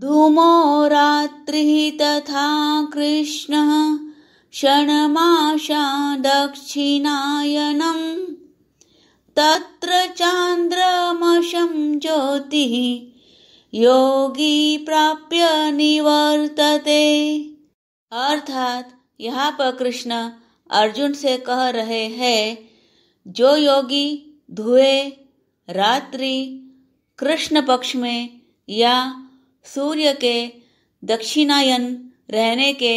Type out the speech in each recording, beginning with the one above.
धूमो रात्रि तथा कृष्ण क्षणमाशा दक्षिणायनम् तत्र चान्द्रमशं ज्योतिः योगी प्राप्य निवर्तते अर्थात यहाँ पर कृष्ण अर्जुन से कह रहे हैं जो योगी धुए रात्रि कृष्ण पक्ष में या सूर्य के दक्षिणायन रहने के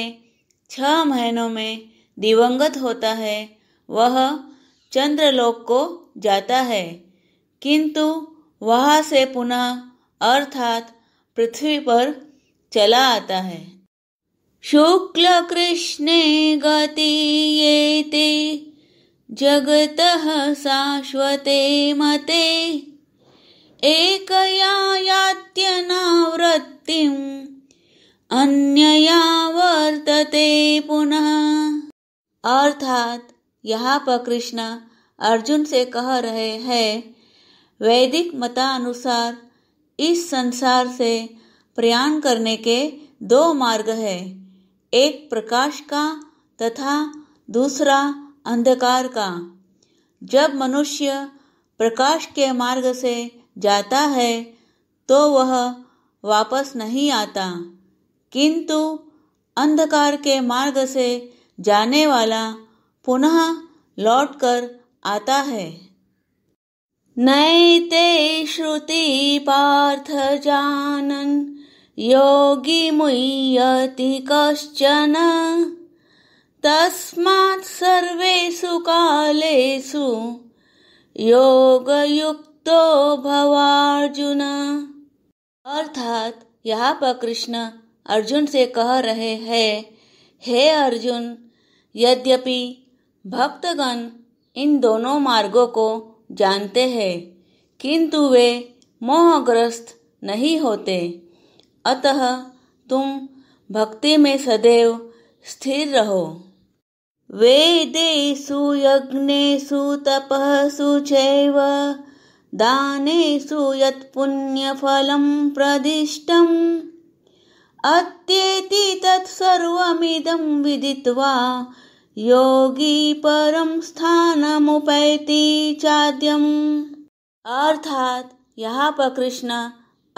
छह महीनों में दिवंगत होता है वह चंद्रलोक को जाता है किंतु वहाँ से पुनः अर्थात पृथ्वी पर चला आता है शुक्ल कृष्ण गति ये ते जगत शाश्वते मते एक यात्यना शक्तिम् अन्यया वर्तते पुनः अर्थात यहाँ पर कृष्ण अर्जुन से कह रहे हैं वैदिक मतानुसार इस संसार से प्रयाण करने के दो मार्ग है एक प्रकाश का तथा दूसरा अंधकार का जब मनुष्य प्रकाश के मार्ग से जाता है तो वह वापस नहीं आता किंतु अंधकार के मार्ग से जाने वाला पुनः लौटकर आता है नैते श्रुति पार्थ जानन योगी मुयति कश्चन तस्मात् सर्वेषु कालेषु योगयुक्तो भवार्जुन अर्थात यहाँ पर कृष्ण अर्जुन से कह रहे हैं हे अर्जुन यद्यपि भक्तगण इन दोनों मार्गों को जानते हैं किंतु वे मोहग्रस्त नहीं होते अतः तुम भक्ति में सदैव स्थिर रहो वेदेषु यज्ञेषु तपःसु चैव दानेषु यत्पुण्यफलं प्रदिष्टम् अत्येति तत्सर्वमिदं विदित्वा योगी परं स्थानमुपैति चाद्यम् अर्थात यहाँ पर कृष्ण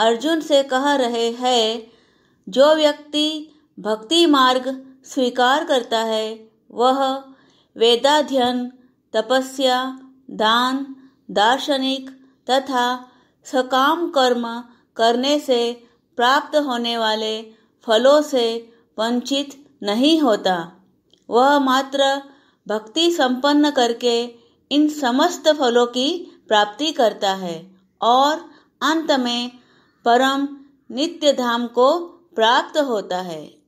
अर्जुन से कह रहे हैं जो व्यक्ति भक्ति मार्ग स्वीकार करता है वह वेदाध्यन तपस्या दान दार्शनिक तथा सकाम कर्म करने से प्राप्त होने वाले फलों से वंचित नहीं होता वह मात्र भक्ति संपन्न करके इन समस्त फलों की प्राप्ति करता है और अंत में परम नित्य धाम को प्राप्त होता है